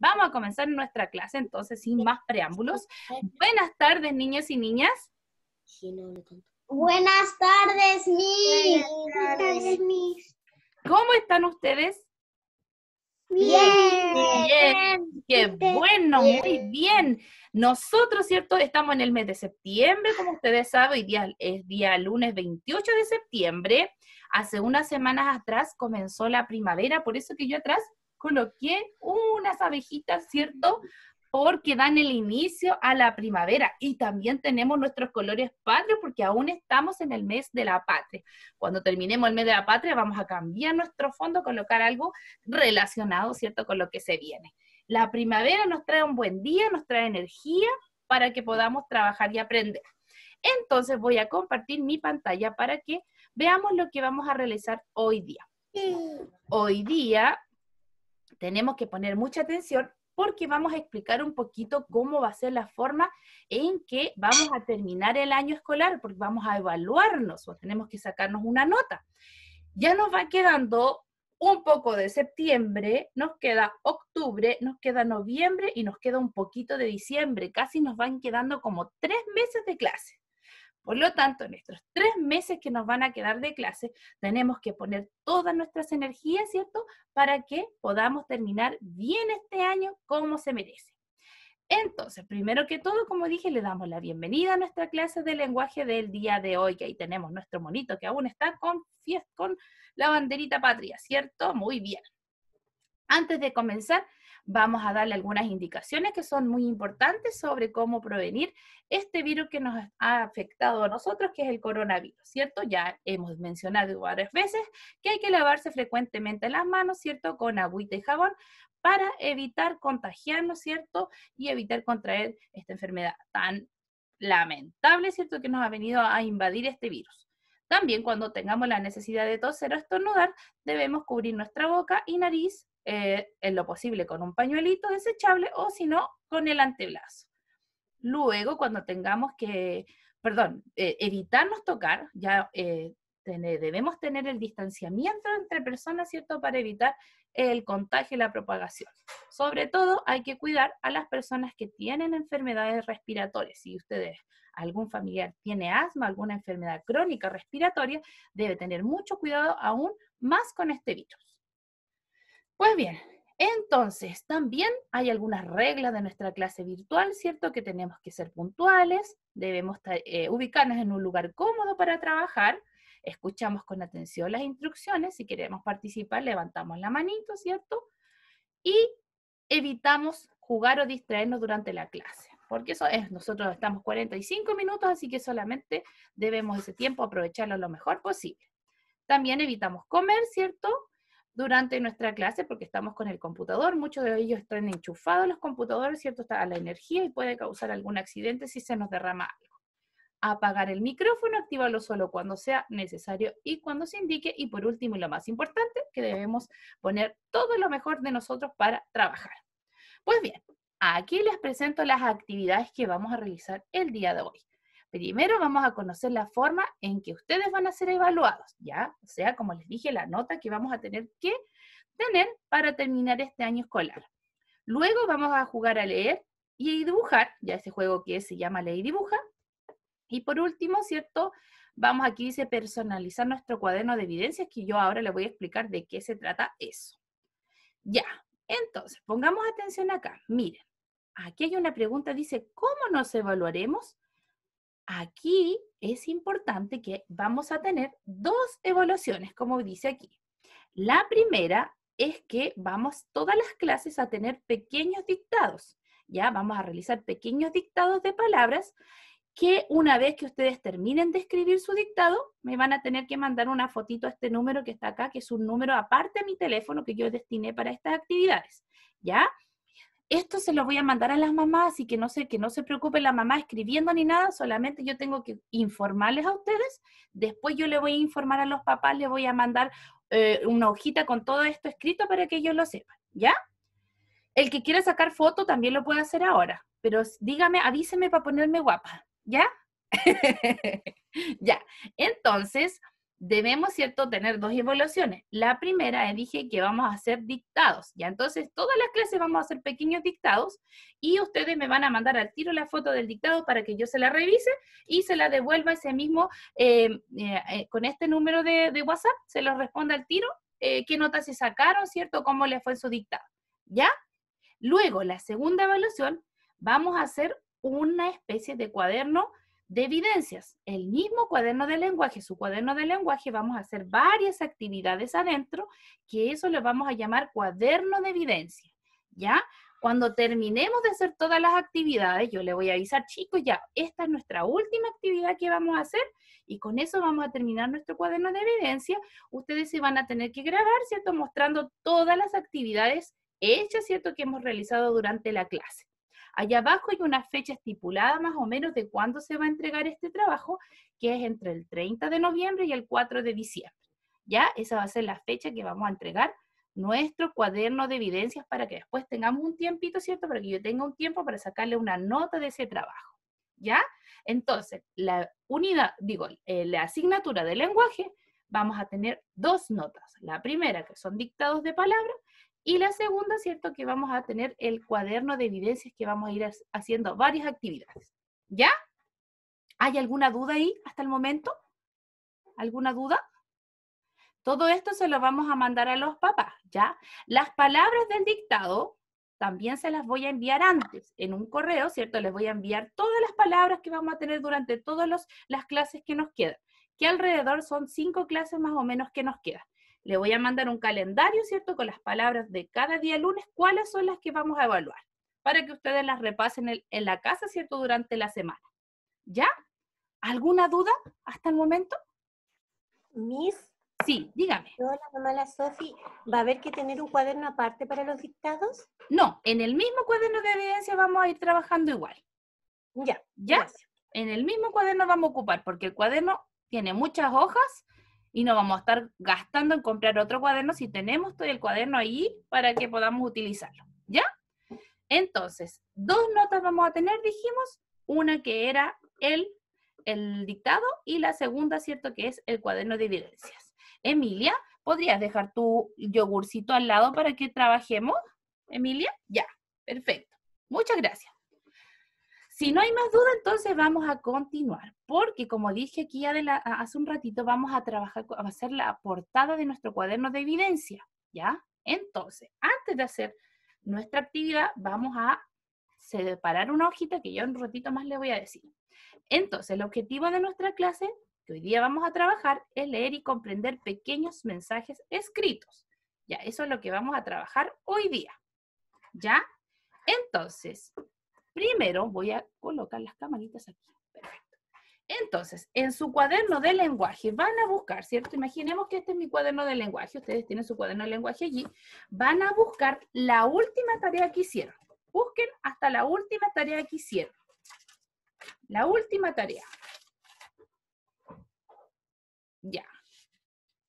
Vamos a comenzar nuestra clase entonces sin más preámbulos. Buenas tardes, niños y niñas. Buenas tardes, mis. ¿Cómo están ustedes? Bien. Bien. Qué bueno, muy bien. Nosotros, ¿cierto? Estamos en el mes de septiembre, como ustedes saben, hoy es día lunes 28 de septiembre. Hace unas semanas atrás comenzó la primavera, por eso que yo atrás coloqué unas abejitas, ¿cierto? Porque dan el inicio a la primavera y también tenemos nuestros colores patrios porque aún estamos en el mes de la patria. Cuando terminemos el mes de la patria vamos a cambiar nuestro fondo, colocar algo relacionado, ¿cierto? Con lo que se viene. La primavera nos trae un buen día, nos trae energía para que podamos trabajar y aprender. Entonces voy a compartir mi pantalla para que veamos lo que vamos a realizar hoy día. Hoy día tenemos que poner mucha atención porque vamos a explicar un poquito cómo va a ser la forma en que vamos a terminar el año escolar, porque vamos a evaluarnos o tenemos que sacarnos una nota. Ya nos va quedando un poco de septiembre, nos queda octubre, nos queda noviembre y nos queda un poquito de diciembre. Casi nos van quedando como tres meses de clase. Por lo tanto, en estos tres meses que nos van a quedar de clase, tenemos que poner todas nuestras energías, ¿cierto? Para que podamos terminar bien este año como se merece. Entonces, primero que todo, como dije, le damos la bienvenida a nuestra clase de lenguaje del día de hoy, que ahí tenemos nuestro monito que aún está con, con la banderita patria, ¿cierto? Muy bien. Antes de comenzar, vamos a darle algunas indicaciones que son muy importantes sobre cómo prevenir este virus que nos ha afectado a nosotros, que es el coronavirus, ¿cierto? Ya hemos mencionado varias veces que hay que lavarse frecuentemente las manos, ¿cierto? Con agüita y jabón para evitar contagiarnos, ¿cierto? Y evitar contraer esta enfermedad tan lamentable, ¿cierto? Que nos ha venido a invadir este virus. También cuando tengamos la necesidad de toser o estornudar, debemos cubrir nuestra boca y nariz eh, en lo posible con un pañuelito desechable o si no, con el antebrazo. Luego, cuando tengamos que, perdón, eh, evitarnos tocar, ya eh, debemos tener el distanciamiento entre personas, ¿cierto?, para evitar el contagio y la propagación. Sobre todo, hay que cuidar a las personas que tienen enfermedades respiratorias. Si ustedes, algún familiar tiene asma, alguna enfermedad crónica respiratoria, debe tener mucho cuidado aún más con este virus. Pues bien, entonces también hay algunas reglas de nuestra clase virtual, ¿cierto? Que tenemos que ser puntuales, debemos eh, ubicarnos en un lugar cómodo para trabajar, escuchamos con atención las instrucciones, si queremos participar levantamos la manito, ¿cierto? Y evitamos jugar o distraernos durante la clase, porque eso es, nosotros estamos 45 minutos, así que solamente debemos ese tiempo aprovecharlo lo mejor posible. También evitamos comer, ¿cierto? durante nuestra clase porque estamos con el computador, muchos de ellos están enchufados los computadores, ¿cierto? Está a la energía y puede causar algún accidente si se nos derrama algo. Apagar el micrófono, activarlo solo cuando sea necesario y cuando se indique. Y por último, y lo más importante, que debemos poner todo lo mejor de nosotros para trabajar. Pues bien, aquí les presento las actividades que vamos a realizar el día de hoy. Primero vamos a conocer la forma en que ustedes van a ser evaluados, ¿ya? O sea, como les dije, la nota que vamos a tener que tener para terminar este año escolar. Luego vamos a jugar a leer y a dibujar, ya ese juego que se llama ley y Dibuja. Y por último, ¿cierto? Vamos aquí, dice, personalizar nuestro cuaderno de evidencias, que yo ahora les voy a explicar de qué se trata eso. Ya, entonces, pongamos atención acá. Miren, aquí hay una pregunta, dice, ¿cómo nos evaluaremos? Aquí es importante que vamos a tener dos evaluaciones, como dice aquí. La primera es que vamos todas las clases a tener pequeños dictados. Ya vamos a realizar pequeños dictados de palabras que una vez que ustedes terminen de escribir su dictado, me van a tener que mandar una fotito a este número que está acá, que es un número aparte de mi teléfono que yo destiné para estas actividades. ¿Ya? esto se lo voy a mandar a las mamás y que no se, que no se preocupe la mamá escribiendo ni nada, solamente yo tengo que informarles a ustedes, después yo le voy a informar a los papás, le voy a mandar eh, una hojita con todo esto escrito para que ellos lo sepan, ¿ya? El que quiera sacar foto también lo puede hacer ahora, pero dígame, avíseme para ponerme guapa, ¿ya? ya, entonces, debemos, ¿cierto?, tener dos evaluaciones. La primera, dije que vamos a hacer dictados. Ya entonces, todas las clases vamos a hacer pequeños dictados y ustedes me van a mandar al tiro la foto del dictado para que yo se la revise y se la devuelva ese mismo, em, eh, eh, con este número de, WhatsApp, se lo responda al tiro eh, qué notas se sacaron, ¿cierto?, cómo le fue su dictado. ¿Ya? Luego, la segunda evaluación, vamos a hacer una especie de cuaderno de evidencias. El mismo cuaderno de lenguaje, su cuaderno de lenguaje, vamos a hacer varias actividades adentro, que eso lo vamos a llamar cuaderno de evidencia, ¿ya? Cuando terminemos de hacer todas las actividades, yo le voy a avisar, chicos, ya, esta es nuestra última actividad que vamos a hacer y con eso vamos a terminar nuestro cuaderno de evidencia. Ustedes se van a tener que grabar, ¿cierto? Mostrando todas las actividades hechas, ¿cierto? Que hemos realizado durante la clase. Allá abajo hay una fecha estipulada más o menos de cuándo se va a entregar este trabajo, que es entre el 30 de noviembre y el 4 de diciembre. Ya, esa va a ser la fecha que vamos a entregar nuestro cuaderno de evidencias para que después tengamos un tiempito, ¿cierto? Para que yo tenga un tiempo para sacarle una nota de ese trabajo. ¿Ya? Entonces, la unidad, digo, eh, la asignatura de lenguaje, vamos a tener dos notas. La primera, que son dictados de palabras, y la segunda, ¿cierto? Que vamos a tener el cuaderno de evidencias que vamos a ir haciendo varias actividades. ¿Ya? ¿Hay alguna duda ahí hasta el momento? ¿Alguna duda? Todo esto se lo vamos a mandar a los papás, ¿ya? Las palabras del dictado también se las voy a enviar antes, en un correo, ¿cierto? Les voy a enviar todas las palabras que vamos a tener durante todas las clases que nos quedan, que alrededor son cinco clases más o menos que nos quedan le voy a mandar un calendario, ¿cierto? Con las palabras de cada día lunes, cuáles son las que vamos a evaluar, para que ustedes las repasen en, la casa, ¿cierto? Durante la semana. ¿Ya? ¿Alguna duda hasta el momento? Miss. Sí, dígame. ¿Yo, mamá, la Sofi, va a haber que tener un cuaderno aparte para los dictados? No, en el mismo cuaderno de evidencia vamos a ir trabajando igual. Ya. ¿Ya? En el mismo cuaderno vamos a ocupar, porque el cuaderno tiene muchas hojas y no vamos a estar gastando en comprar otro cuaderno si tenemos todo el cuaderno ahí para que podamos utilizarlo. ¿Ya? Entonces, dos notas vamos a tener, dijimos, una que era el, el dictado y la segunda, ¿cierto? Que es el cuaderno de evidencias. Emilia, ¿podrías dejar tu yogurcito al lado para que trabajemos? Emilia, ya, perfecto. Muchas gracias. Si no hay más duda, entonces vamos a continuar, porque como dije aquí hace un ratito, vamos a trabajar, a hacer la portada de nuestro cuaderno de evidencia, ¿ya? Entonces, antes de hacer nuestra actividad, vamos a separar una hojita que en un ratito más le voy a decir. Entonces, el objetivo de nuestra clase que hoy día vamos a trabajar es leer y comprender pequeños mensajes escritos. Ya, eso es lo que vamos a trabajar hoy día. ¿Ya? Entonces, Primero voy a colocar las camaritas aquí. Perfecto. Entonces, en su cuaderno de lenguaje van a buscar, ¿cierto? Imaginemos que este es mi cuaderno de lenguaje, ustedes tienen su cuaderno de lenguaje allí, van a buscar la última tarea que hicieron. Busquen hasta la última tarea que hicieron. La última tarea. Ya.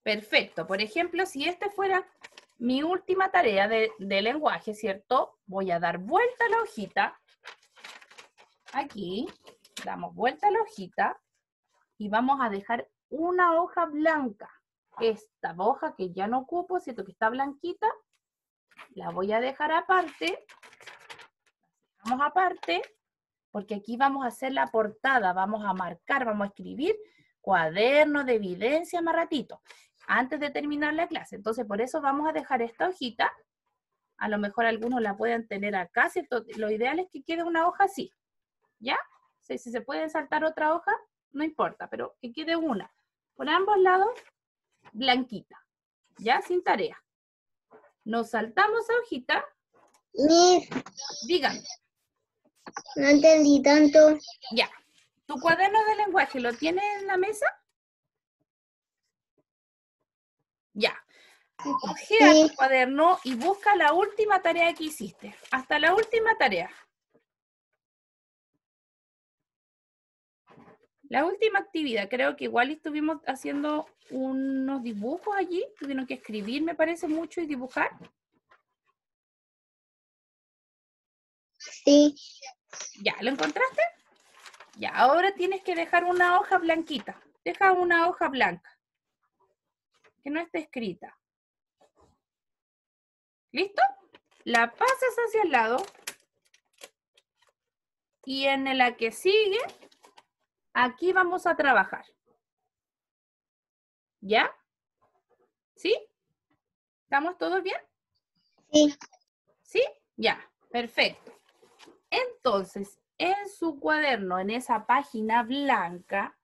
Perfecto. Por ejemplo, si este fuera mi última tarea de, de lenguaje, ¿cierto? Voy a dar vuelta a la hojita aquí, damos vuelta a la hojita y vamos a dejar una hoja blanca. Esta hoja que ya no ocupo, siento que está blanquita, la voy a dejar aparte. Vamos aparte, porque aquí vamos a hacer la portada, vamos a marcar, vamos a escribir cuaderno de evidencia más ratito, antes de terminar la clase. Entonces, por eso vamos a dejar esta hojita. A lo mejor algunos la pueden tener acá, ¿cierto? Lo ideal es que quede una hoja así. ¿ya? si se puede saltar otra hoja, no importa, pero que quede una. Por ambos lados, blanquita, ¿ya? Sin tarea. Nos saltamos a hojita. Mis. Dígame. No entendí tanto. Ya. ¿Tu cuaderno de lenguaje lo tienes en la mesa? Ya. Cogea tu cuaderno y busca la última tarea que hiciste. Hasta la última tarea. La última actividad, creo que igual estuvimos haciendo unos dibujos allí, tuvieron que escribir, me parece mucho, y dibujar. Sí. ¿Ya lo encontraste? Ya, ahora tienes que dejar una hoja blanquita. Deja una hoja blanca. Que no esté escrita. ¿Listo? La pasas hacia el lado. Y en la que sigue, Aquí vamos a trabajar. ¿Ya? ¿Sí? ¿Estamos todos bien? Sí. ¿Sí? Ya, perfecto. Entonces, en su cuaderno, en esa página blanca,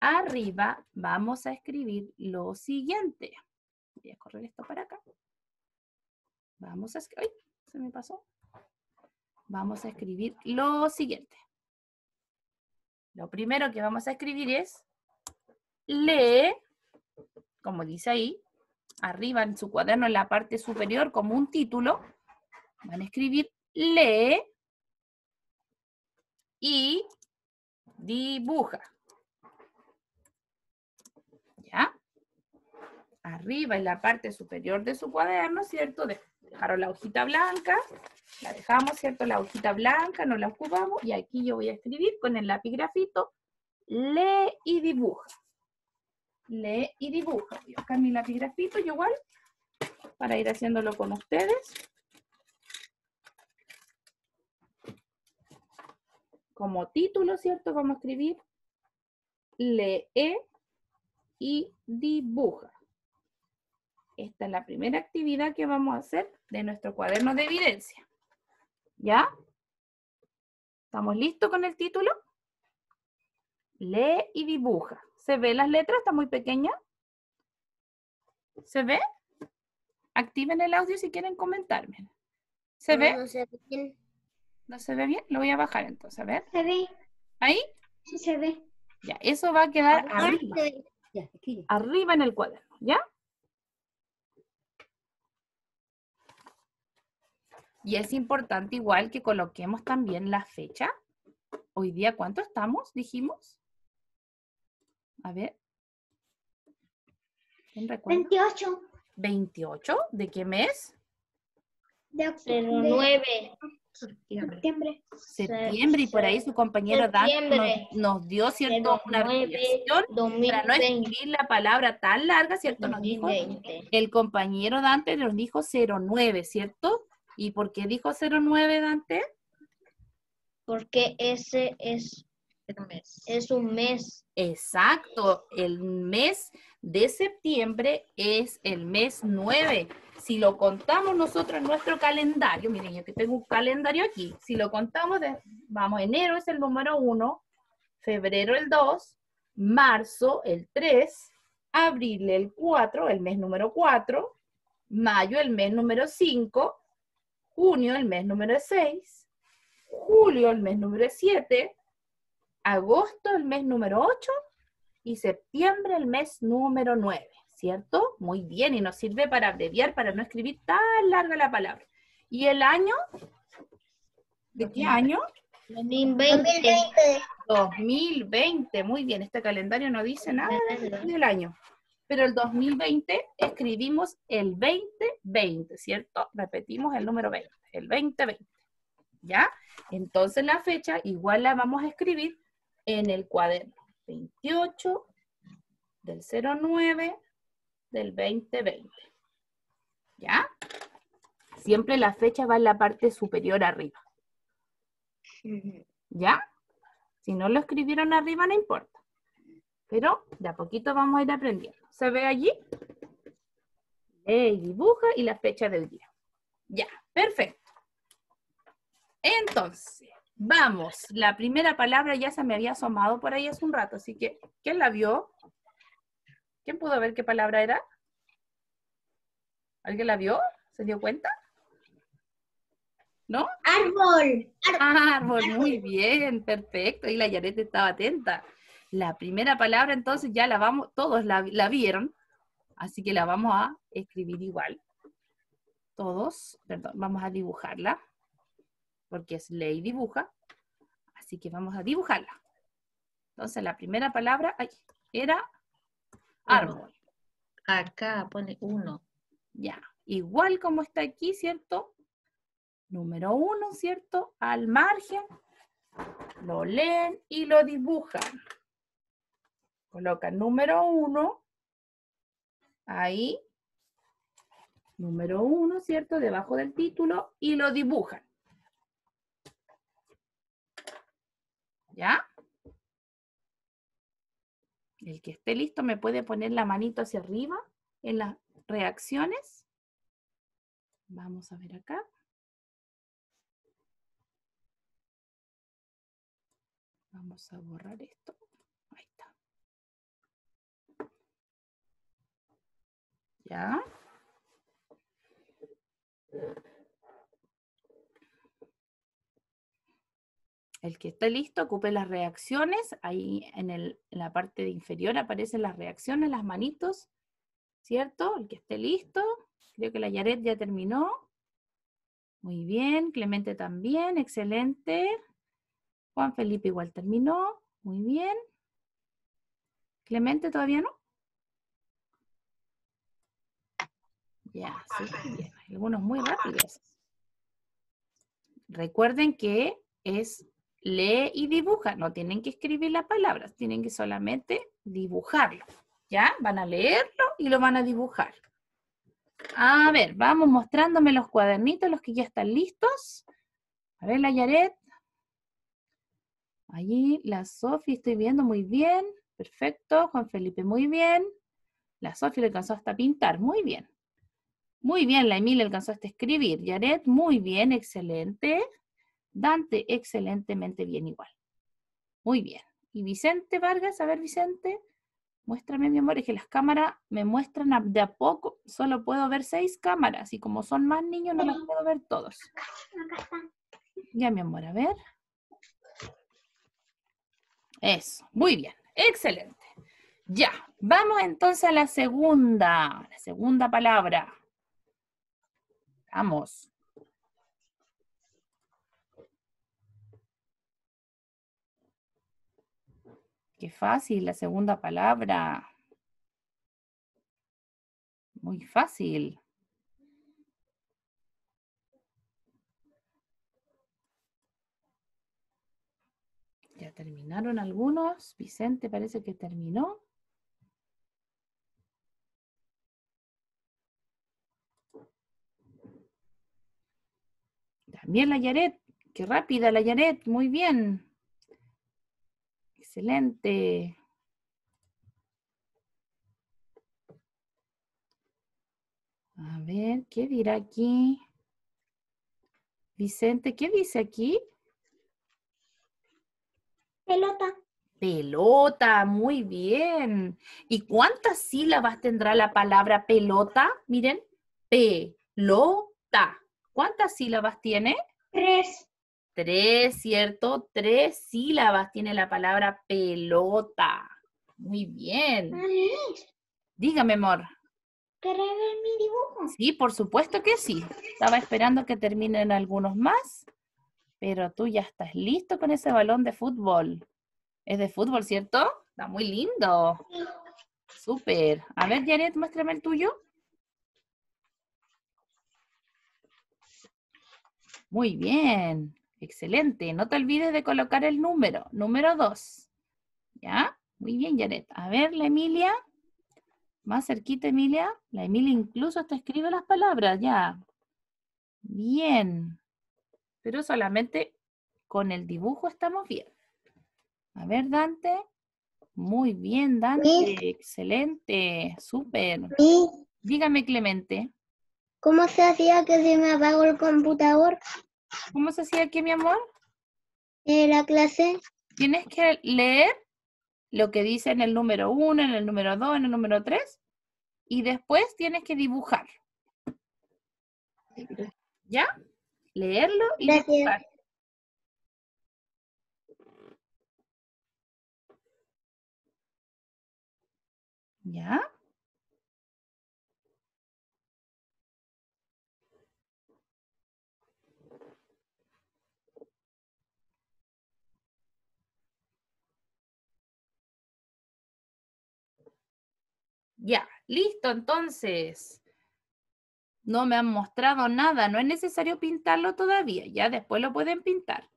arriba vamos a escribir lo siguiente. Voy a correr esto para acá. Vamos a escribir. Se me pasó. Vamos a escribir lo siguiente. Lo primero que vamos a escribir es lee, como dice ahí, arriba en su cuaderno en la parte superior como un título, van a escribir lee y dibuja. ¿Ya? Arriba en la parte superior de su cuaderno, ¿cierto? Después dejaron la hojita blanca, la dejamos, ¿cierto? La hojita blanca, no la ocupamos, y aquí yo voy a escribir con el lápiz grafito, lee y dibuja. Lee y dibuja. Voy a buscar mi lápiz grafito, yo igual, para ir haciéndolo con ustedes. Como título, ¿cierto? Vamos a escribir lee y dibuja. Esta es la primera actividad que vamos a hacer de nuestro cuaderno de evidencia. ¿Ya? ¿Estamos listos con el título? Lee y dibuja. ¿Se ve las letras? ¿Está muy pequeña? ¿Se ve? Activen el audio si quieren comentarme. ¿Se ve? No se ve bien. ¿No se ve bien? Lo voy a bajar entonces, a ver. Se ve. ¿Ahí? Sí, se ve. Ya, eso va a quedar arriba. Arriba en el cuaderno, ¿ya? Y es importante igual que coloquemos también la fecha. Hoy día, ¿cuánto estamos? Dijimos. A ver. 28. ¿28? ¿De qué mes? De octubre. Septiembre. Septiembre. y por ahí su compañero Dante nos, dio, ¿cierto? Una reflexión para no escribir la palabra tan larga, ¿cierto? Nos dijo el compañero Dante nos dijo 09, ¿cierto? ¿Y por qué dijo 09 Dante? Porque ese es un mes. Es un mes. Exacto, el mes de septiembre es el mes 9. Si lo contamos nosotros en nuestro calendario, miren, yo tengo un calendario aquí, si lo contamos, de, vamos, enero es el número 1, febrero el 2, marzo el 3, abril el 4, el mes número 4, mayo el mes número 5, junio, el mes número 6, julio, el mes número 7, agosto, el mes número 8 y septiembre, el mes número 9, ¿cierto? Muy bien, y nos sirve para abreviar, para no escribir tan larga la palabra. ¿Y el año? ¿De qué año? 2020. 2020, muy bien, este calendario no dice nada del año pero el 2020 escribimos el 2020, ¿cierto? Repetimos el número 20, el 2020. ¿Ya? Entonces la fecha igual la vamos a escribir en el cuaderno 28 del 09 del 2020. ¿Ya? Siempre la fecha va en la parte superior arriba. ¿Ya? Si no lo escribieron arriba, no importa. Pero de a poquito vamos a ir aprendiendo. ¿Se ve allí? El dibuja y la fecha del día. Ya, perfecto. Entonces, vamos. La primera palabra ya se me había asomado por ahí hace un rato, así que, ¿quién la vio? ¿Quién pudo ver qué palabra era? ¿Alguien la vio? ¿Se dio cuenta? ¿No? Árbol. Ah, árbol, muy bien, perfecto. Y la Yarete estaba atenta. La primera palabra entonces ya la vamos, todos la, vieron, así que la vamos a escribir igual. Todos, perdón, vamos a dibujarla, porque es ley dibuja, así que vamos a dibujarla. Entonces la primera palabra era árbol. Acá pone uno. Ya, igual como está aquí, ¿cierto? Número uno, ¿cierto? Al margen, lo leen y lo dibujan. Colocan número uno, ahí, número uno, ¿cierto? Debajo del título y lo dibujan. ¿Ya? El que esté listo me puede poner la manito hacia arriba en las reacciones. Vamos a ver acá. Vamos a borrar esto. ¿Ya? El que esté listo ocupe las reacciones. Ahí en, la parte de inferior aparecen las reacciones, las manitos. ¿Cierto? El que esté listo. Creo que la Yaret ya terminó. Muy bien. Clemente también. Excelente. Juan Felipe igual terminó. Muy bien. Clemente todavía no. Ya, sí, Algunos muy rápidos. Recuerden que es lee y dibuja. No tienen que escribir las palabras, tienen que solamente dibujarlo. ¿Ya? Van a leerlo y lo van a dibujar. A ver, vamos mostrándome los cuadernitos, los que ya están listos. A ver, la Yaret. Allí, la Sofi, estoy viendo muy bien. Perfecto. Juan Felipe, muy bien. La Sofi le alcanzó hasta pintar. Muy bien. Muy bien, la Emilia alcanzó a escribir. Yaret, muy bien, excelente. Dante, excelentemente bien igual. Muy bien. Y Vicente Vargas, a ver Vicente, muéstrame mi amor, es que las cámaras me muestran de a poco, solo puedo ver seis cámaras y como son más niños no las puedo ver todos. Ya mi amor, a ver. Eso, muy bien, excelente. Ya, vamos entonces a la segunda, la segunda palabra. Vamos. Qué fácil la segunda palabra. Muy fácil. ¿Ya terminaron algunos? Vicente parece que terminó. También la Yaret, qué rápida la Yaret, muy bien. Excelente. A ver, ¿qué dirá aquí? Vicente, ¿qué dice aquí? Pelota. Pelota, muy bien. ¿Y cuántas sílabas tendrá la palabra pelota? Miren, pelota. ¿Cuántas sílabas tiene? Tres. Tres, ¿cierto? Tres sílabas tiene la palabra pelota. Muy bien. Dígame, amor. ¿Querés ver mi dibujo? Sí, por supuesto que sí. Estaba esperando que terminen algunos más, pero tú ya estás listo con ese balón de fútbol. Es de fútbol, ¿cierto? Está muy lindo. Sí. Súper. A ver, Janet, muéstrame el tuyo. Muy bien, excelente. No te olvides de colocar el número, número 2. ¿Ya? Muy bien, Janet. A ver, la Emilia. Más cerquita, Emilia. La Emilia incluso hasta escribe las palabras, ya. Bien. Pero solamente con el dibujo estamos bien. A ver, Dante. Muy bien, Dante. Excelente. Súper. Dígame, Clemente. ¿Cómo se hacía que se me apagó el computador? ¿Cómo se hacía que, mi amor? En eh, la clase. Tienes que leer lo que dice en el número uno, en el número dos, en el número tres. y después tienes que dibujar. ¿Ya? Leerlo y dibujar. ¿Ya? Ya, listo, entonces. No me han mostrado nada, no es necesario pintarlo todavía, ya después lo pueden pintar.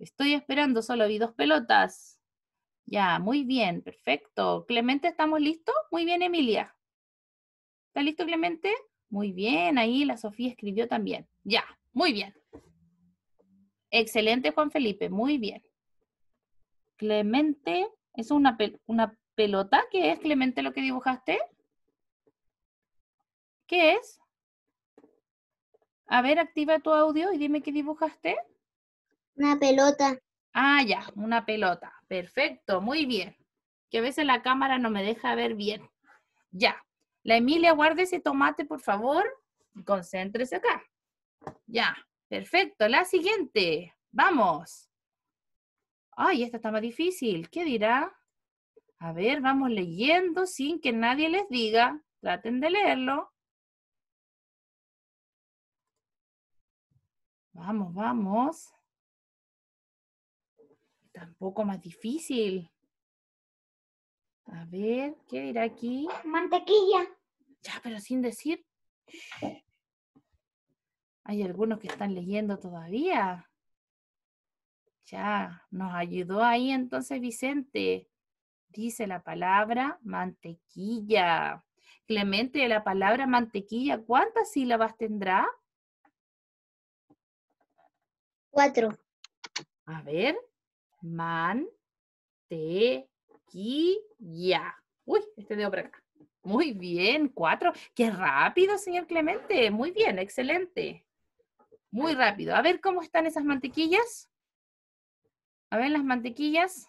Estoy esperando, solo vi dos pelotas. Ya, muy bien, perfecto. Clemente, ¿estamos listos? Muy bien, Emilia. ¿Está listo, Clemente? Muy bien, ahí la Sofía escribió también. Ya, muy bien. Excelente, Juan Felipe, muy bien. Clemente, es una, una pelota, ¿Qué es Clemente lo que dibujaste? ¿Qué es? A ver, activa tu audio y dime qué dibujaste. Una pelota. Ah, ya, una pelota. Perfecto, muy bien. Que a veces la cámara no me deja ver bien. Ya. La Emilia, guarde ese tomate, por favor. Concéntrese acá. Ya, perfecto. La siguiente. Vamos. Ay, esta está más difícil. ¿Qué dirá? A ver, vamos leyendo sin que nadie les diga. Traten de leerlo. Vamos, vamos. Tampoco más difícil. A ver, ¿qué dirá aquí? Mantequilla. Ya, pero sin decir. Hay algunos que están leyendo todavía. Ya, nos ayudó ahí entonces Vicente dice la palabra mantequilla. Clemente, la palabra mantequilla, ¿cuántas sílabas tendrá? Cuatro. A ver, mantequilla. Uy, este dedo por acá. Muy bien, cuatro. Qué rápido, señor Clemente. Muy bien, excelente. Muy rápido. A ver cómo están esas mantequillas. A ver las mantequillas.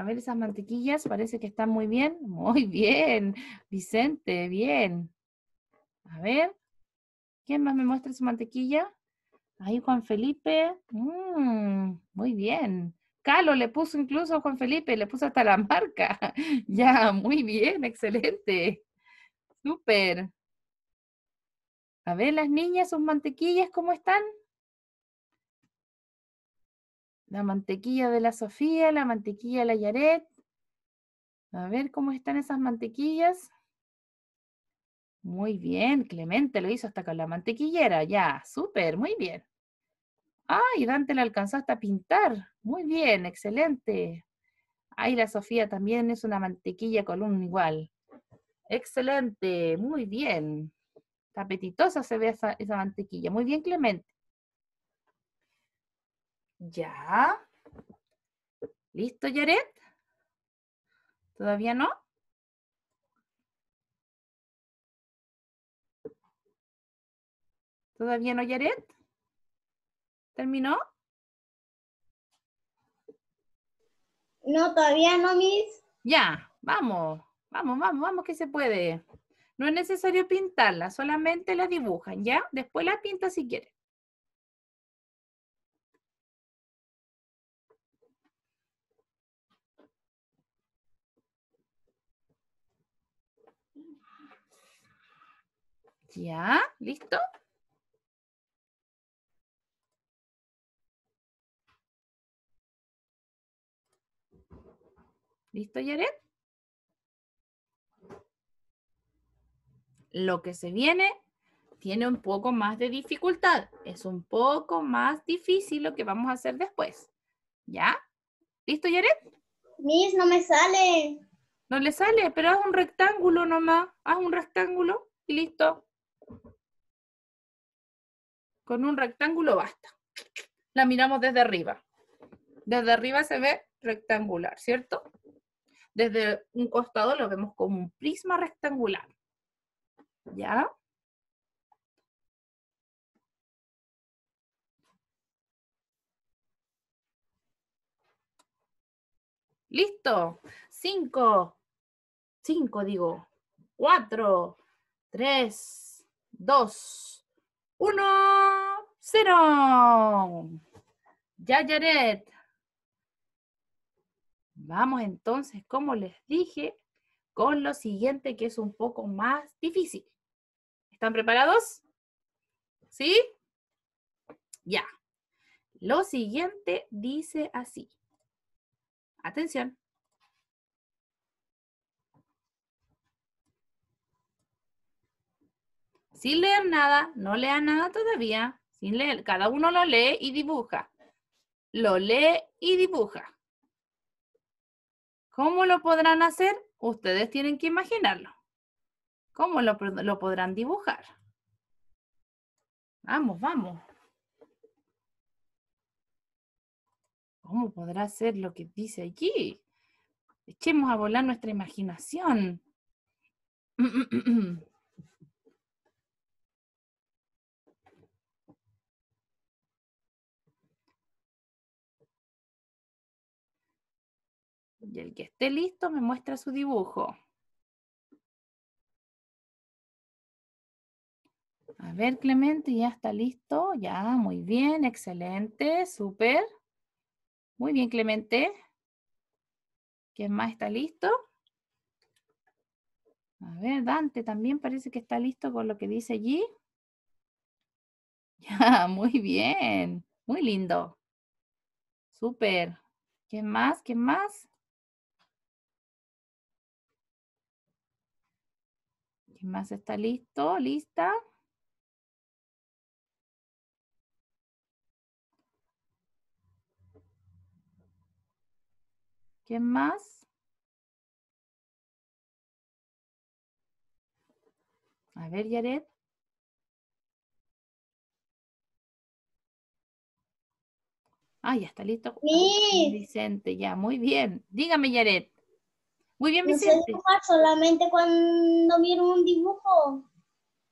A ver, esas mantequillas parece que están muy bien. Muy bien, Vicente, bien. A ver, ¿quién más me muestra su mantequilla? Ahí Juan Felipe. Mm, muy bien. Calo le puso incluso a Juan Felipe, le puso hasta la marca. ya, muy bien, excelente. Súper. A ver, las niñas, sus mantequillas, ¿cómo están? La mantequilla de la Sofía, la mantequilla de la Yaret. A ver cómo están esas mantequillas. Muy bien, Clemente lo hizo hasta con la mantequillera, ya, súper, muy bien. Ah, y Dante la alcanzó hasta pintar. Muy bien, excelente. ¡Ay, la Sofía también es una mantequilla un igual. Excelente, muy bien. apetitosa se ve esa mantequilla. Muy bien, Clemente. Ya. ¿Listo, Yaret? ¿Todavía no? ¿Todavía no, Yaret? ¿Terminó? No, todavía no, Miss. Ya, vamos, vamos, vamos, vamos que se puede. No es necesario pintarla, solamente la dibujan, ¿ya? Después la pinta si quieres. ¿Ya? ¿Listo? ¿Listo, Yaret? Lo que se viene tiene un poco más de dificultad. Es un poco más difícil lo que vamos a hacer después. ¿Ya? ¿Listo, Yaret? Miss, no me sale. No le sale, pero haz un rectángulo nomás. Haz un rectángulo y listo. Con un rectángulo basta. La miramos desde arriba. Desde arriba se ve rectangular, ¿cierto? Desde un costado lo vemos como un prisma rectangular. ¿Ya? Listo. Cinco. Cinco, digo. Cuatro. Tres. Dos. 1, 0. Ya, Jared. Vamos entonces, como les dije, con lo siguiente que es un poco más difícil. ¿Están preparados? ¿Sí? Ya. Lo siguiente dice así. Atención. sin leer nada, no lea nada todavía, sin leer, cada uno lo lee y dibuja. Lo lee y dibuja. ¿Cómo lo podrán hacer? Ustedes tienen que imaginarlo. ¿Cómo lo, podrán dibujar? Vamos, vamos. ¿Cómo podrá ser lo que dice aquí? Echemos a volar nuestra imaginación. Y el que esté listo me muestra su dibujo. A ver, Clemente, ¿ya está listo? Ya, muy bien, excelente, súper. Muy bien, Clemente. ¿Quién más está listo? A ver, Dante también parece que está listo con lo que dice allí. Ya, muy bien. Muy lindo. Súper. ¿Quién más? ¿Quién más? ¿Quién más está listo? ¿Lista? ¿Quién más? A ver, Yaret. Ah, ya está listo. Vicente, ya, muy bien. Dígame, Yaret. Muy bien, No solamente cuando miro un dibujo.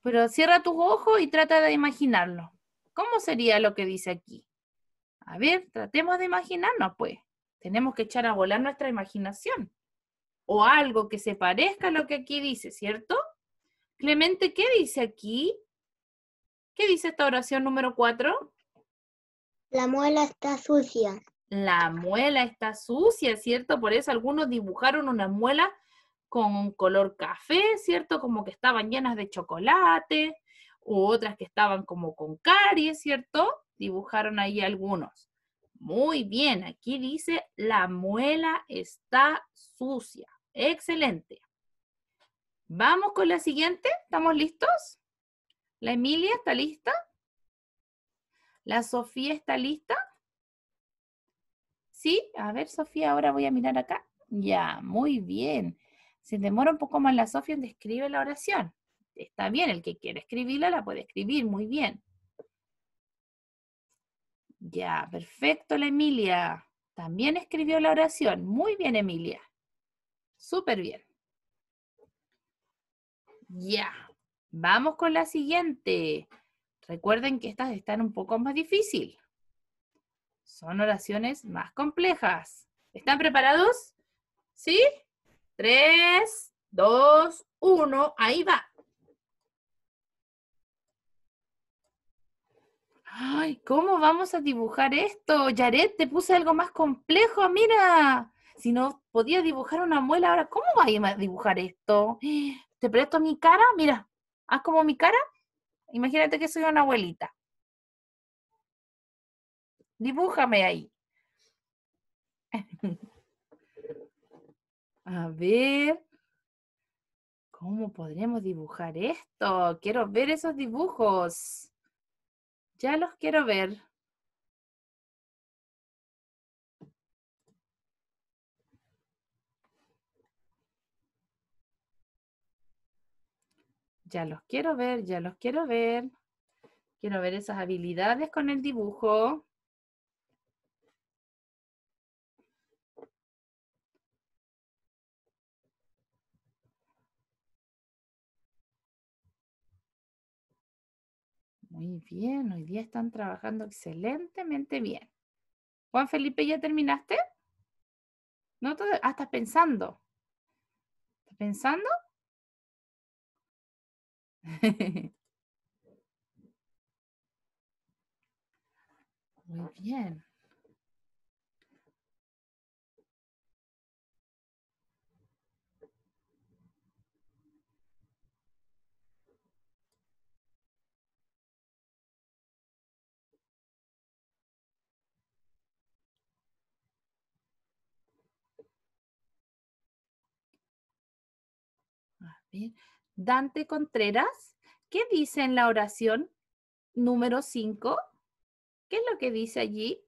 Pero cierra tus ojos y trata de imaginarlo. ¿Cómo sería lo que dice aquí? A ver, tratemos de imaginarnos, pues. Tenemos que echar a volar nuestra imaginación. O algo que se parezca a lo que aquí dice, ¿cierto? Clemente, ¿qué dice aquí? ¿Qué dice esta oración número 4? La muela está sucia la muela está sucia, ¿cierto? Por eso algunos dibujaron una muela con color café, ¿cierto? Como que estaban llenas de chocolate, u otras que estaban como con caries, ¿cierto? Dibujaron ahí algunos. Muy bien, aquí dice, la muela está sucia. Excelente. Vamos con la siguiente, ¿estamos listos? ¿La Emilia está lista? ¿La Sofía está lista? ¿Sí? A ver, Sofía, ahora voy a mirar acá. Ya, muy bien. Se demora un poco más la Sofía en describe la oración. Está bien, el que quiere escribirla la puede escribir, muy bien. Ya, perfecto la Emilia. También escribió la oración. Muy bien, Emilia. Súper bien. Ya, vamos con la siguiente. Recuerden que estas están un poco más difíciles son oraciones más complejas. ¿Están preparados? ¿Sí? Tres, dos, uno, ahí va. Ay, ¿cómo vamos a dibujar esto? Yaret, te puse algo más complejo, mira. Si no podía dibujar una muela, ahora, ¿cómo voy a dibujar esto? ¿Te presto mi cara? Mira, haz como mi cara. Imagínate que soy una abuelita. Dibújame ahí. A ver, ¿cómo podremos dibujar esto? Quiero ver esos dibujos. Ya los quiero ver. Ya los quiero ver, ya los quiero ver. Quiero ver esas habilidades con el dibujo. Muy bien, hoy día están trabajando excelentemente bien. Juan Felipe, ¿ya terminaste? No, todavía? ah, estás pensando. ¿Estás pensando? Muy bien. Dante Contreras, ¿qué dice en la oración número 5? ¿Qué es lo que dice allí?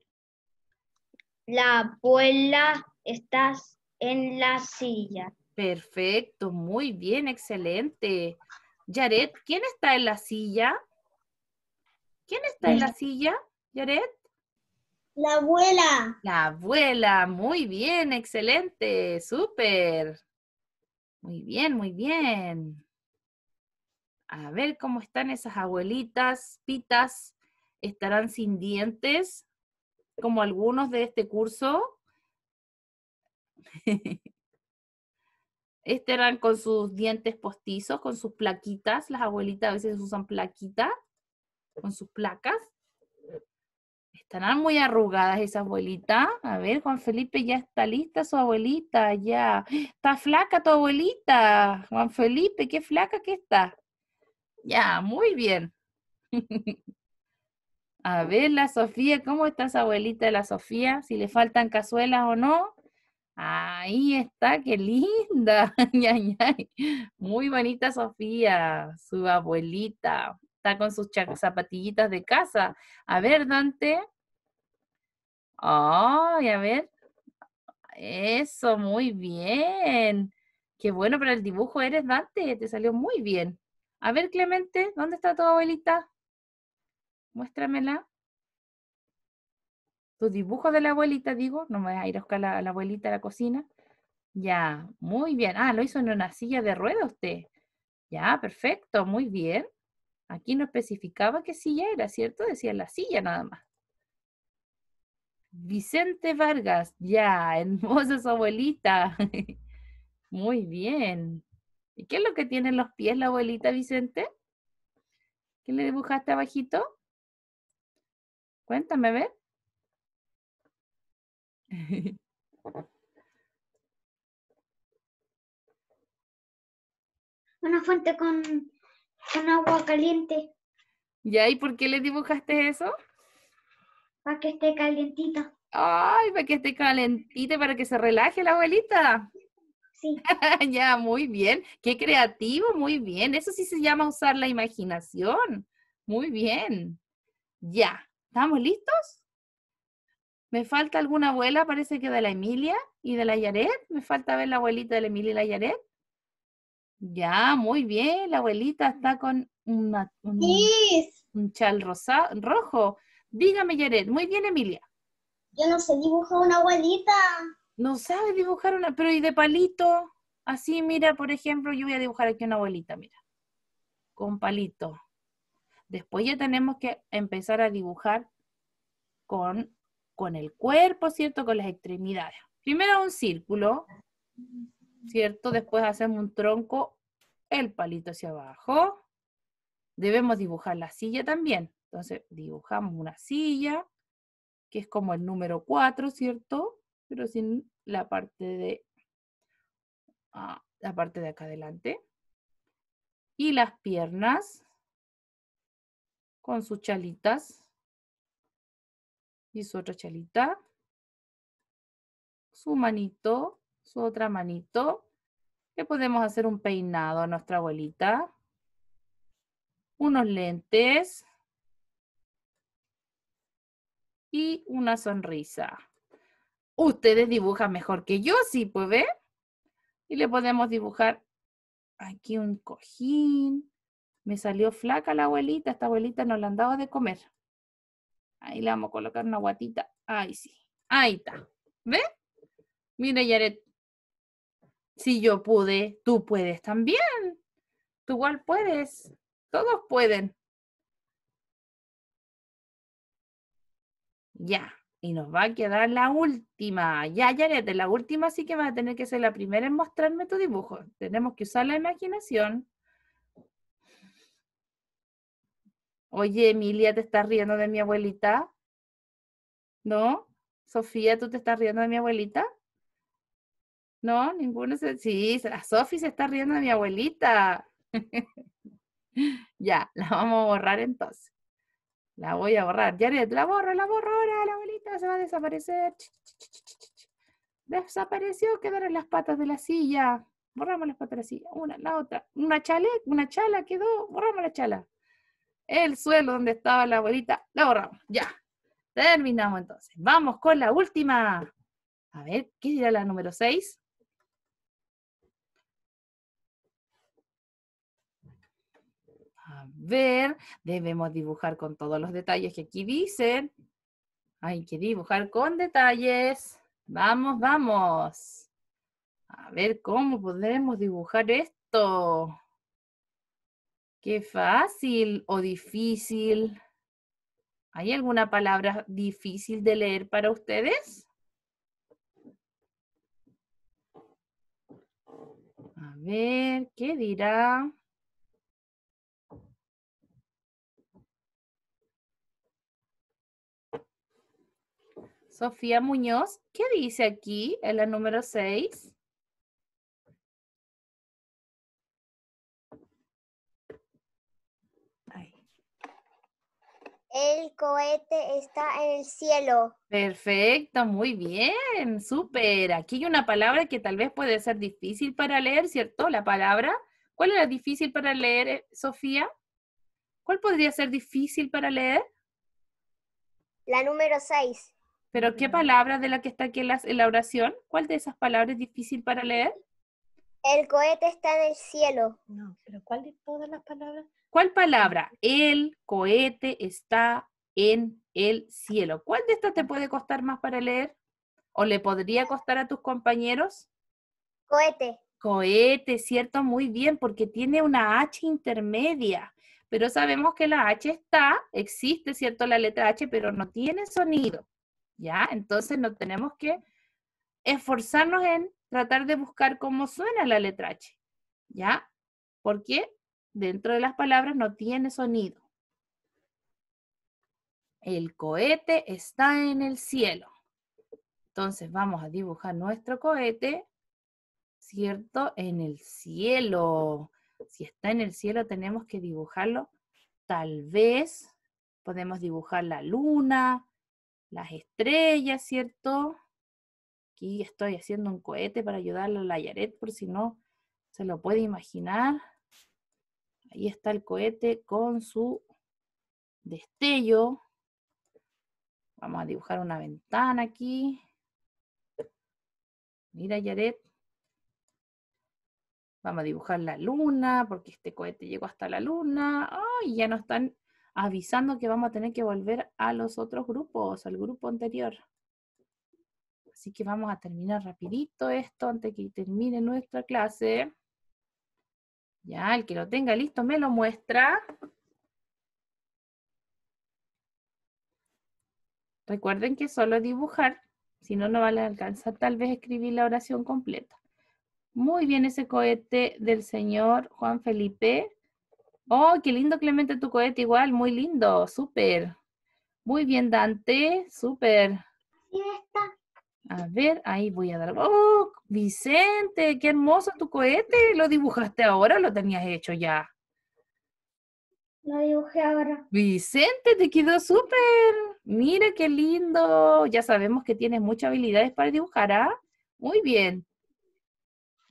La abuela está en la silla. Perfecto, muy bien, excelente. Yaret, ¿quién está en la silla? ¿Quién está en la silla, Yaret? La abuela. La abuela, muy bien, excelente, súper. Muy bien, muy bien. A ver cómo están esas abuelitas, pitas. ¿Estarán sin dientes? Como algunos de este curso. Estarán con sus dientes postizos, con sus plaquitas. Las abuelitas a veces usan plaquita, con sus placas. Están muy arrugadas esas abuelitas. A ver, Juan Felipe, ya está lista su abuelita, ya. Está flaca tu abuelita, Juan Felipe, qué flaca que está. Ya, muy bien. A ver, la Sofía, ¿cómo está esa abuelita de la Sofía? Si le faltan cazuelas o no. Ahí está, qué linda. Muy bonita Sofía, su abuelita. Está con sus zapatillitas de casa. A ver, Dante. Ay, a ver. Eso, muy bien. Qué bueno para el dibujo eres, Dante. Te salió muy bien. A ver, Clemente, ¿dónde está tu abuelita? Muéstramela. Tu dibujo de la abuelita, digo. No me vas a ir a buscar a la, abuelita a la cocina. Ya, muy bien. Ah, lo hizo en una silla de ruedas usted. Ya, perfecto, muy bien. Aquí no especificaba qué silla era, ¿cierto? Decía la silla nada más. Vicente Vargas, ya, hermosa su abuelita. Muy bien. ¿Y qué es lo que tiene en los pies la abuelita Vicente? ¿Qué le dibujaste abajito? Cuéntame, a ver. Una fuente con, con agua caliente. ¿Ya? ¿Y por qué le dibujaste eso? Para que esté calientito. Ay, para que esté calentita, para que se relaje la abuelita. Sí. ya, muy bien. Qué creativo, muy bien. Eso sí se llama usar la imaginación. Muy bien. Ya, ¿estamos listos? ¿Me falta alguna abuela? Parece que de la Emilia y de la Yaret. ¿Me falta ver la abuelita de la Emilia y la Yaret? Ya, muy bien. La abuelita está con un, chal rosa, rojo Dígame, Yaret. Muy bien, Emilia. Yo no sé dibujar una abuelita. No sabe dibujar una, pero y de palito. Así, mira, por ejemplo, yo voy a dibujar aquí una abuelita, mira. Con palito. Después ya tenemos que empezar a dibujar con, con el cuerpo, ¿cierto? Con las extremidades. Primero un círculo, ¿cierto? Después hacemos un tronco, el palito hacia abajo. Debemos dibujar la silla también. Entonces dibujamos una silla, que es como el número 4, ¿cierto? Pero sin la parte de, ah, la parte de acá adelante. Y las piernas con sus chalitas y su otra chalita, su manito, su otra manito. Le podemos hacer un peinado a nuestra abuelita, unos lentes y una sonrisa. Ustedes dibujan mejor que yo, sí, pues Y le podemos dibujar aquí un cojín. Me salió flaca la abuelita, esta abuelita no la han dado de comer. Ahí le vamos a colocar una guatita. Ahí sí. Ahí está. ¿Ve? Mira, Yaret. Si yo pude, tú puedes también. Tú igual puedes. Todos pueden. Ya. Y nos va a quedar la última. Ya, ya, ya, la última sí que vas a tener que ser la primera en mostrarme tu dibujo. Tenemos que usar la imaginación. Oye, Emilia, ¿te estás riendo de mi abuelita? ¿No? Sofía, ¿tú te estás riendo de mi abuelita? No, ninguno se... Sí, la Sofi se está riendo de mi abuelita. ya, la vamos a borrar entonces. La voy a borrar. Jared, la borro, la borro ahora, la bolita se va a desaparecer. Desapareció, quedaron las patas de la silla. Borramos las patas de la silla. Una, la otra. Una chale, una chala quedó, borramos la chala. El suelo donde estaba la abuelita, la borramos. Ya. Terminamos entonces. Vamos con la última. A ver, ¿qué dirá la número seis? ver, debemos dibujar con todos los detalles que aquí dicen. Hay que dibujar con detalles. Vamos, vamos. A ver cómo podemos dibujar esto. Qué fácil o difícil. ¿Hay alguna palabra difícil de leer para ustedes? A ver, ¿qué dirá? Sofía Muñoz, ¿qué dice aquí en la número 6? El cohete está en el cielo. Perfecto, muy bien, súper. Aquí hay una palabra que tal vez puede ser difícil para leer, ¿cierto? La palabra. ¿Cuál era difícil para leer, eh, Sofía? ¿Cuál podría ser difícil para leer? La número 6. Pero ¿qué palabra de la que está aquí en la, oración? ¿Cuál de esas palabras es difícil para leer? El cohete está en el cielo. No, pero ¿cuál de todas las palabras? ¿Cuál palabra? El cohete está en el cielo. ¿Cuál de estas te puede costar más para leer? ¿O le podría costar a tus compañeros? Cohete. Cohete, ¿cierto? Muy bien, porque tiene una H intermedia. Pero sabemos que la H está, existe, ¿cierto? La letra H, pero no tiene sonido. ¿ya? Entonces no tenemos que esforzarnos en tratar de buscar cómo suena la letra H, ¿ya? Porque dentro de las palabras no tiene sonido. El cohete está en el cielo. Entonces vamos a dibujar nuestro cohete, ¿cierto? En el cielo. Si está en el cielo tenemos que dibujarlo. Tal vez podemos dibujar la luna, las estrellas, ¿cierto? Aquí estoy haciendo un cohete para ayudarle a la Yaret, por si no se lo puede imaginar. Ahí está el cohete con su destello. Vamos a dibujar una ventana aquí. Mira, Yaret. Vamos a dibujar la luna, porque este cohete llegó hasta la luna. ¡Ay! ya no están avisando que vamos a tener que volver a los otros grupos, al grupo anterior. Así que vamos a terminar rapidito esto antes que termine nuestra clase. Ya, el que lo tenga listo me lo muestra. Recuerden que solo dibujar, si no, no vale alcanzar tal vez escribir la oración completa. Muy bien ese cohete del señor Juan Felipe. Oh, qué lindo Clemente tu cohete igual, muy lindo, súper. Muy bien Dante, súper. Así está. A ver, ahí voy a dar. ¡Oh, Vicente! ¡Qué hermoso tu cohete! ¿Lo dibujaste ahora o lo tenías hecho ya? Lo dibujé ahora. Vicente, te quedó súper. Mira qué lindo. Ya sabemos que tienes muchas habilidades para dibujar, ¿ah? Muy bien.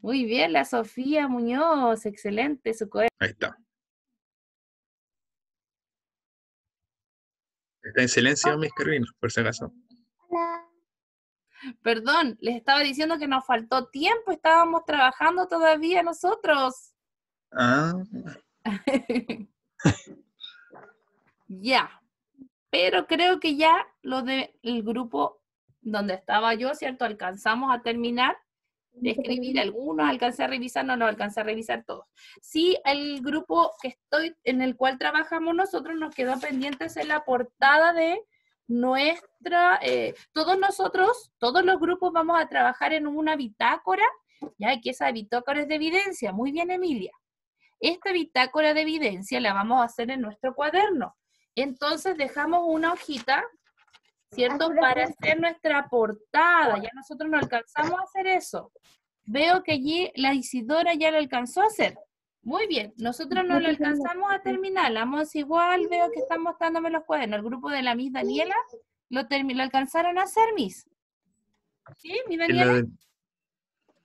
Muy bien, la Sofía Muñoz. Excelente su cohete. Ahí está. Está en silencio mis queridos. por si acaso. Perdón, les estaba diciendo que nos faltó tiempo, estábamos trabajando todavía nosotros. Ah. ya. Pero creo que ya lo del grupo donde estaba yo, ¿cierto? Alcanzamos a terminar escribir algunos, alcancé a revisar, no, no, alcancé a revisar todos. Si el grupo que estoy, en el cual trabajamos nosotros, nos quedó pendiente hacer la portada de nuestra, eh, todos nosotros, todos los grupos vamos a trabajar en una bitácora, ya que esa bitácora es de evidencia, muy bien Emilia. Esta bitácora de evidencia la vamos a hacer en nuestro cuaderno. Entonces dejamos una hojita ¿cierto? Para hacer nuestra portada. Ya nosotros no alcanzamos a hacer eso. Veo que allí la Isidora ya lo alcanzó a hacer. Muy bien, nosotros no lo alcanzamos a terminar. Vamos igual veo que están mostrándome los cuadernos. El grupo de la Miss Daniela lo, alcanzaron a hacer, Miss. ¿Sí, mi Daniela?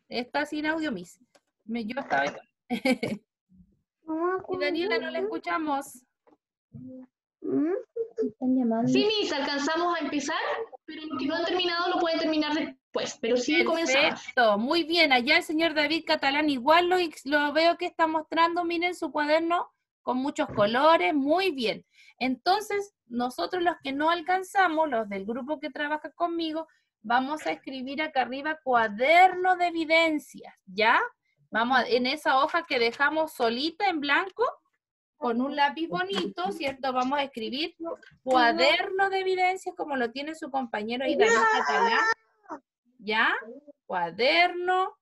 Está sin audio, Miss. Me, yo estaba... y Daniela, no la escuchamos. Ah, Mm, sí, mis, alcanzamos a empezar, pero los que no han terminado lo puede terminar después, pero sí comenzamos. Muy bien, allá el señor David Catalán igual lo, lo veo que está mostrando, miren su cuaderno con muchos colores, muy bien. Entonces, nosotros los que no alcanzamos, los del grupo que trabaja conmigo, vamos a escribir acá arriba cuaderno de evidencias, ¿ya? Vamos en esa hoja que dejamos solita en blanco, con un lápiz bonito, ¿cierto? Vamos a escribir cuaderno de evidencias como lo tiene su compañero ahí, Daniel Catalá. ¿Ya? Cuaderno.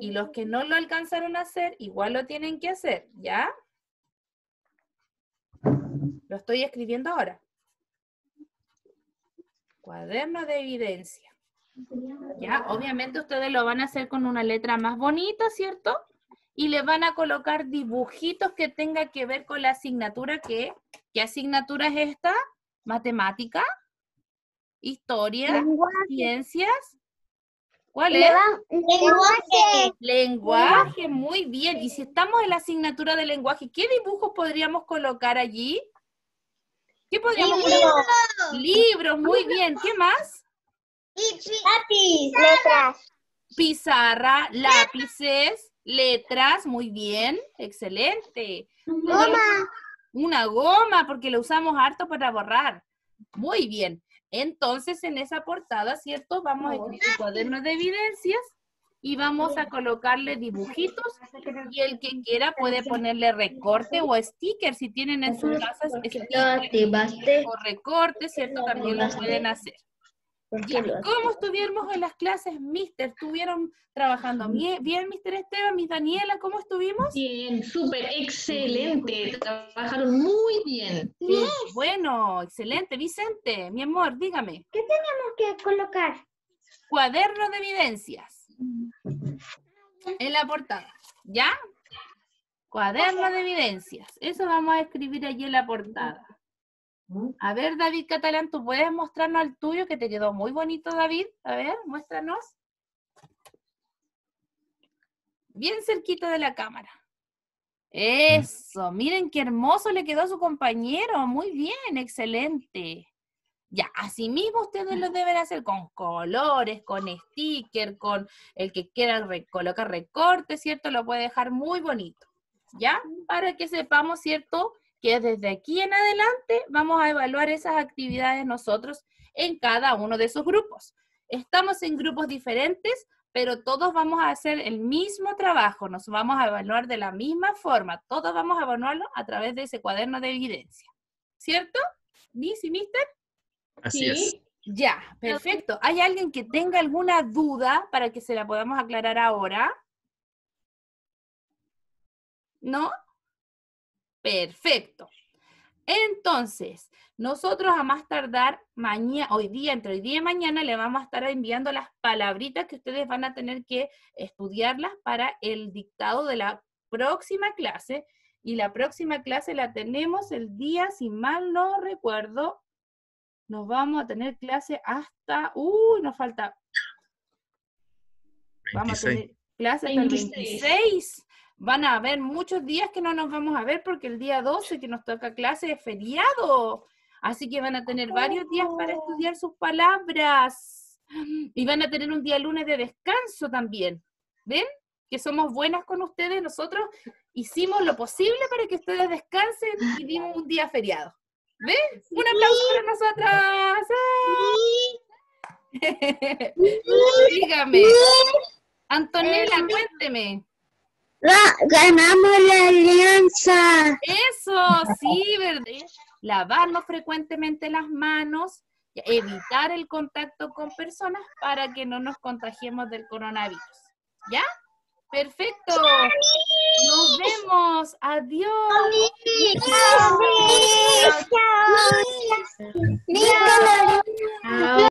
Y los que no lo alcanzaron a hacer, igual lo tienen que hacer, ¿ya? Lo estoy escribiendo ahora. Cuaderno de evidencia. Ya, obviamente ustedes lo van a hacer con una letra más bonita, ¿cierto? y le van a colocar dibujitos que tenga que ver con la asignatura que, ¿qué asignatura es esta? Matemática, historia, ciencias. ¿Cuál es? Lenguaje. Lenguaje, muy bien. Y si estamos en la asignatura de lenguaje, ¿qué dibujos podríamos colocar allí? ¿Qué podríamos Libros. Libros, muy bien. ¿Qué más? Lápiz, Pizarra, lápices Letras, muy bien, excelente. Goma. Una goma, porque lo usamos harto para borrar. Muy bien. Entonces, en esa portada, ¿cierto? Vamos a escribir cuadernos de evidencias y vamos a colocarle dibujitos y el que quiera puede ponerle recorte o sticker si tienen en sus casas sticker o recorte, ¿cierto? También lo pueden hacer. ¿Cómo estuvimos en las clases, Mister? ¿Estuvieron trabajando bien, Mister Esteban, mis Daniela? ¿Cómo estuvimos? Bien, súper, excelente. Trabajaron muy bien. Bueno, excelente. Vicente, mi amor, dígame. ¿Qué teníamos que colocar? Cuaderno de evidencias. Mm. En la portada, ¿ya? Cuaderno de evidencias. Eso vamos a escribir allí en la portada. A ver, David Catalán, ¿tú puedes mostrarnos al tuyo que te quedó muy bonito, David? A ver, muéstranos. Bien cerquita de la cámara. Eso, miren qué hermoso le quedó a su compañero. Muy bien, excelente. Ya, así mismo ustedes lo deben hacer con colores, con sticker, con el que quiera colocar recorte, ¿cierto? Lo puede dejar muy bonito, ¿ya? Para que sepamos, ¿cierto? que desde aquí en adelante vamos a evaluar esas actividades nosotros en cada uno de esos grupos. Estamos en grupos diferentes, pero todos vamos a hacer el mismo trabajo, nos vamos a evaluar de la misma forma, todos vamos a evaluarlo a través de ese cuaderno de evidencia. ¿Cierto? ¿Mis y mister? ¿Sí? Ya, perfecto. ¿Hay alguien que tenga alguna duda para que se la podamos aclarar ahora? ¿No? Perfecto. Entonces, nosotros a más tardar mañana, hoy día, entre hoy día y mañana, le vamos a estar enviando las palabritas que ustedes van a tener que estudiarlas para el dictado de la próxima clase. Y la próxima clase la tenemos el día, si mal no recuerdo, nos vamos a tener clase hasta, uy, uh, nos falta. Vamos a tener clase hasta el 26 van a haber muchos días que no nos vamos a ver porque el día 12 que nos toca clase es feriado. Así que van a tener varios días para oh. estudiar sus palabras. Y van a tener un día lunes de descanso también. ¿Ven? Que somos buenas con ustedes. Nosotros hicimos lo posible para que ustedes descansen y dimos un día feriado. ¿Ven? Un aplauso para nosotras. ¡Ah! Dígame. Antonella, cuénteme ganamos la alianza. Eso, sí, ¿verdad? Lavarnos frecuentemente las manos, evitar el contacto con personas para que no nos contagiemos del coronavirus. ¿Ya? Perfecto. Nos vemos. Adiós. Adiós.